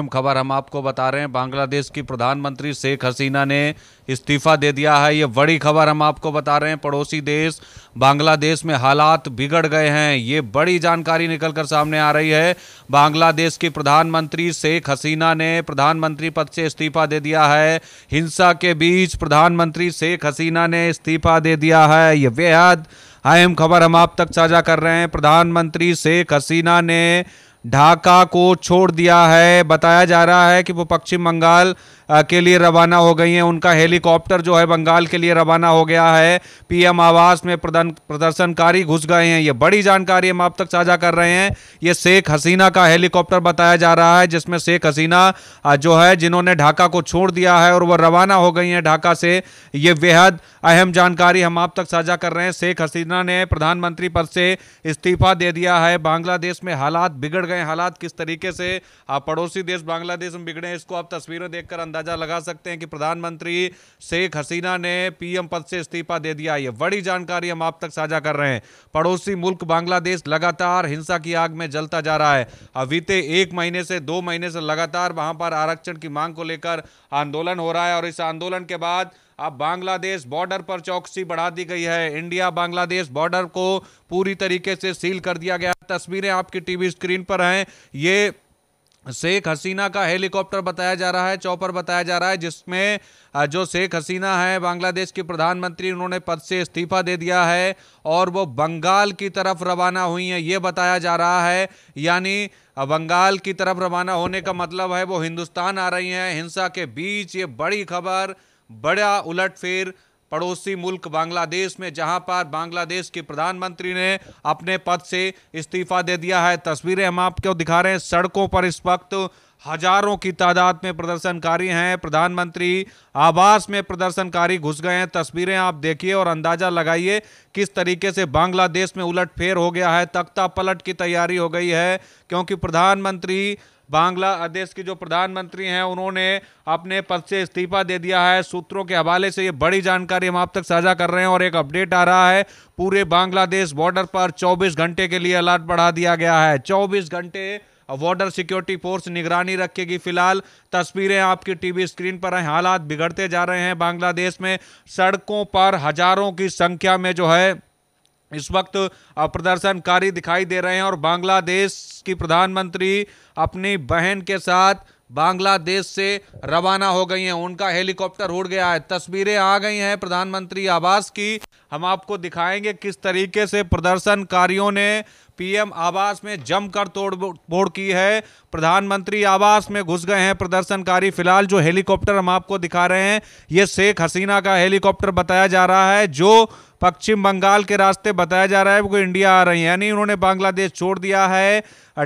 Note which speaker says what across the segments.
Speaker 1: अहम खबर हम आपको बता रहे हैं बांग्लादेश की प्रधानमंत्री शेख हसीना ने इस्तीफा दे दिया है ये बड़ी खबर हम आपको बता रहे हैं पड़ोसी देश बांग्लादेश में हालात बिगड़ गए हैं ये बड़ी जानकारी निकलकर सामने आ रही है बांग्लादेश की प्रधानमंत्री शेख हसीना ने प्रधानमंत्री पद से इस्तीफा दे दिया है हिंसा के बीच प्रधानमंत्री शेख हसीना ने इस्तीफा दे दिया है ये बेहद अहम खबर हम आप तक साझा कर रहे हैं प्रधानमंत्री शेख हसीना ने ढाका को छोड़ दिया है बताया जा रहा है कि वो पश्चिम बंगाल के लिए रवाना हो गई हैं उनका हेलीकॉप्टर जो है बंगाल के लिए रवाना हो गया है पीएम आवास में प्रदर्शन प्रदर्शनकारी घुस गए हैं ये बड़ी जानकारी हम आप तक साझा कर रहे हैं ये शेख हसीना का हेलीकॉप्टर बताया जा रहा है जिसमें शेख हसीना जो है जिन्होंने ढाका को छोड़ दिया है और वह रवाना हो गई हैं ढाका से ये बेहद अहम जानकारी हम आप तक साझा कर रहे हैं शेख हसीना ने प्रधानमंत्री पद से इस्तीफा दे दिया है बांग्लादेश में हालात बिगड़ गए हालात किस तरीके से पड़ोसी देश बांग्लादेश में बिगड़े इसको आप तस्वीरें देखकर अंदर अंदाजा लगा सकते हैं कि प्रधानमंत्री शेख हसीना ने पीएम पद से इस्तीफा दे दिया ये बड़ी जानकारी हम आप तक साझा कर रहे हैं पड़ोसी मुल्क बांग्लादेश लगातार हिंसा की आग में जलता जा रहा है बीते एक महीने से दो महीने से लगातार वहां पर आरक्षण की मांग को लेकर आंदोलन हो रहा है और इस आंदोलन के बाद अब बांग्लादेश बॉर्डर पर चौकसी बढ़ा दी गई है इंडिया बांग्लादेश बॉर्डर को पूरी तरीके से सील कर दिया गया तस्वीरें आपकी टीवी स्क्रीन पर हैं ये शेख हसीना का हेलीकॉप्टर बताया जा रहा है चौपर बताया जा रहा है जिसमें जो शेख हसीना है बांग्लादेश की प्रधानमंत्री उन्होंने पद से इस्तीफा दे दिया है और वो बंगाल की तरफ रवाना हुई हैं ये बताया जा रहा है यानी बंगाल की तरफ रवाना होने का मतलब है वो हिंदुस्तान आ रही हैं हिंसा के बीच ये बड़ी खबर बड़ा उलटफेर पड़ोसी मुल्क बांग्लादेश में जहां पर बांग्लादेश के प्रधानमंत्री ने अपने पद से इस्तीफा दे दिया है तस्वीरें हम आपको दिखा रहे हैं सड़कों पर इस वक्त हजारों की तादाद में प्रदर्शनकारी हैं प्रधानमंत्री आवास में प्रदर्शनकारी घुस गए हैं तस्वीरें आप देखिए और अंदाजा लगाइए किस तरीके से बांग्लादेश में उलट फेर हो गया है तख्ता पलट की तैयारी हो गई है क्योंकि प्रधानमंत्री बांग्लादेश के जो प्रधानमंत्री हैं उन्होंने अपने पद से इस्तीफा दे दिया है सूत्रों के हवाले से ये बड़ी जानकारी हम आप तक साझा कर रहे हैं और एक अपडेट आ रहा है पूरे बांग्लादेश बॉर्डर पर 24 घंटे के लिए अलर्ट बढ़ा दिया गया है 24 घंटे बॉर्डर सिक्योरिटी फोर्स निगरानी रखेगी फिलहाल तस्वीरें आपकी टीवी स्क्रीन पर हैं हालात बिगड़ते जा रहे हैं बांग्लादेश में सड़कों पर हजारों की संख्या में जो है इस वक्त प्रदर्शनकारी दिखाई दे रहे हैं और बांग्लादेश की प्रधानमंत्री अपनी बहन के साथ बांग्लादेश से रवाना हो गई हैं उनका हेलीकॉप्टर उड़ गया है तस्वीरें आ गई हैं प्रधानमंत्री आवास की हम आपको दिखाएंगे किस तरीके से प्रदर्शनकारियों ने पीएम आवास में जमकर तोड़फोड़ की है प्रधानमंत्री आवास में घुस गए हैं प्रदर्शनकारी फिलहाल जो हेलीकॉप्टर हम आपको दिखा रहे हैं ये शेख हसीना का हेलीकॉप्टर बताया जा रहा है जो पश्चिम बंगाल के रास्ते बताया जा रहा है वो इंडिया आ रही है यानी उन्होंने बांग्लादेश छोड़ दिया है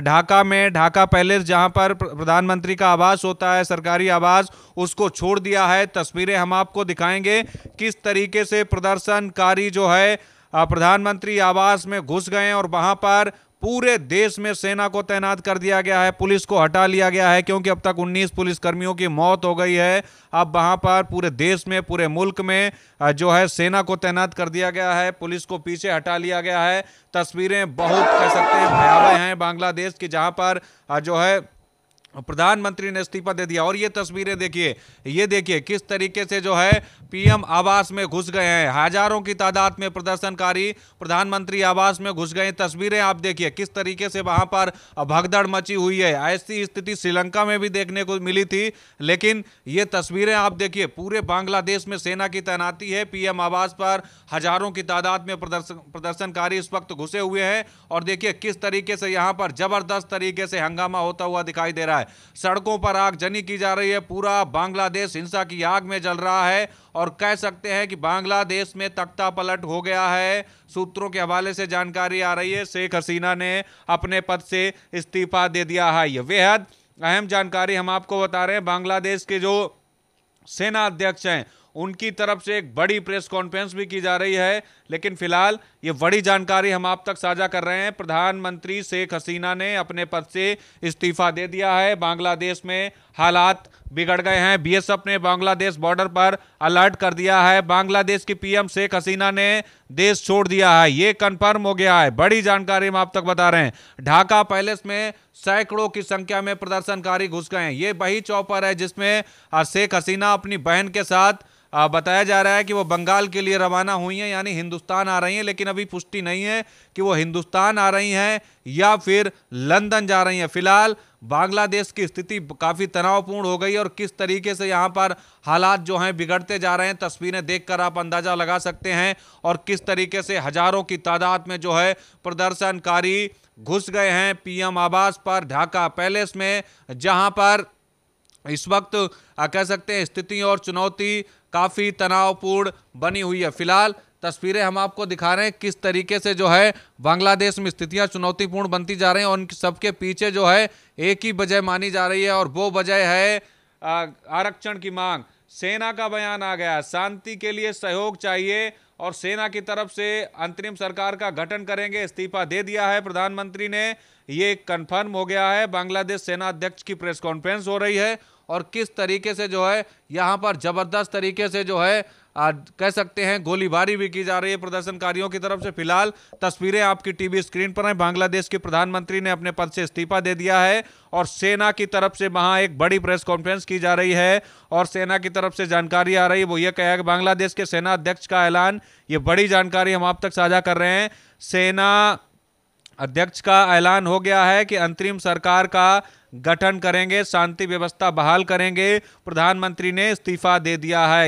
Speaker 1: ढाका में ढाका पैलेस जहां पर प्रधानमंत्री का आवास होता है सरकारी आवास उसको छोड़ दिया है तस्वीरें हम आपको दिखाएंगे किस तरीके से प्रदर्शनकारी जो है प्रधानमंत्री आवास में घुस गए और वहाँ पर पूरे देश में सेना को तैनात कर दिया गया है पुलिस को हटा लिया गया है क्योंकि अब तक 19 पुलिसकर्मियों की मौत हो गई है अब वहां पर पूरे देश में पूरे मुल्क में जो है सेना को तैनात कर दिया गया है पुलिस को पीछे हटा लिया गया है तस्वीरें बहुत कह सकते हैं भयावह हैं बांग्लादेश की जहाँ पर जो है प्रधानमंत्री ने इस्तीफा दे दिया और ये तस्वीरें देखिए ये देखिए किस तरीके से जो है पीएम आवास में घुस गए हैं हजारों की तादाद में प्रदर्शनकारी प्रधानमंत्री आवास में घुस गए तस्वीरें आप देखिए किस तरीके से वहां पर भगदड़ मची हुई है ऐसी स्थिति श्रीलंका में भी देखने को मिली थी लेकिन ये तस्वीरें आप देखिए पूरे बांग्लादेश में सेना की तैनाती है पीएम आवास पर हजारों की तादाद में प्रदर्शन प्रदर्शनकारी इस वक्त घुसे हुए हैं और देखिए किस तरीके से यहाँ पर जबरदस्त तरीके से हंगामा होता हुआ दिखाई दे रहा है है सड़कों पर आगजनी की जा रही है पूरा बांग्लादेश हिंसा की आग में जल रहा है और कह सकते हैं कि बांग्लादेश में तख्ता पलट हो गया है सूत्रों के हवाले से जानकारी आ रही है शेख हसीना ने अपने पद से इस्तीफा दे दिया है ये बेहद अहम जानकारी हम आपको बता रहे हैं बांग्लादेश के जो सेना अध्यक्ष हैं उनकी तरफ से एक बड़ी प्रेस कॉन्फ्रेंस भी की जा रही है लेकिन फिलहाल ये बड़ी जानकारी हम आप तक साझा कर रहे हैं प्रधानमंत्री शेख हसीना ने अपने पद से इस्तीफा दे दिया है बांग्लादेश में हालात बिगड़ गए हैं बीएसएफ ने बांग्लादेश बॉर्डर पर अलर्ट कर दिया है बांग्लादेश की पीएम शेख हसीना ने देश छोड़ दिया है ये कंफर्म हो गया है बड़ी जानकारी हम आप तक बता रहे हैं ढाका पैलेस में सैकड़ों की संख्या में प्रदर्शनकारी घुस गए हैं ये वही चौपर है जिसमें शेख हसीना अपनी बहन के साथ बताया जा रहा है कि वो बंगाल के लिए रवाना हुई है यानी हिंदुस्तान हिंदुस्तान आ रही हैं लेकिन अभी पुष्टि नहीं है कि वो हिंदुस्तान आ रही हैं या फिर लंदन जा रही हैं फिलहाल बांग्लादेश की स्थिति काफ़ी तनावपूर्ण हो गई और किस तरीके से यहाँ पर हालात जो हैं बिगड़ते जा रहे हैं तस्वीरें देखकर आप अंदाज़ा लगा सकते हैं और किस तरीके से हज़ारों की तादाद में जो है प्रदर्शनकारी घुस गए हैं पीएम आवास पर ढाका पैलेस में जहाँ पर इस वक्त कह सकते हैं स्थिति और चुनौती काफ़ी तनावपूर्ण बनी हुई है फिलहाल तस्वीरें हम आपको दिखा रहे हैं किस तरीके से जो है बांग्लादेश में स्थितियां चुनौतीपूर्ण बनती जा रही हैं और उन सबके पीछे जो है एक ही वजह मानी जा रही है और वो वजह है आरक्षण की मांग सेना का बयान आ गया शांति के लिए सहयोग चाहिए और सेना की तरफ से अंतरिम सरकार का गठन करेंगे इस्तीफा दे दिया है प्रधानमंत्री ने ये कन्फर्म हो गया है बांग्लादेश सेना अध्यक्ष की प्रेस कॉन्फ्रेंस हो रही है और किस तरीके से जो है यहाँ पर ज़बरदस्त तरीके से जो है कह सकते हैं गोलीबारी भी की जा रही है प्रदर्शनकारियों की तरफ से फिलहाल तस्वीरें आपकी टीवी स्क्रीन पर हैं बांग्लादेश के प्रधानमंत्री ने अपने पद से इस्तीफा दे दिया है और सेना की तरफ से वहां एक बड़ी प्रेस कॉन्फ्रेंस की जा रही है और सेना की तरफ से जानकारी आ रही है वो ये कहा कि बांग्लादेश के सेना अध्यक्ष का ऐलान ये बड़ी जानकारी हम आप तक साझा कर रहे हैं सेना अध्यक्ष का ऐलान हो गया है कि अंतरिम सरकार का गठन करेंगे शांति व्यवस्था बहाल करेंगे प्रधानमंत्री ने इस्तीफा दे दिया है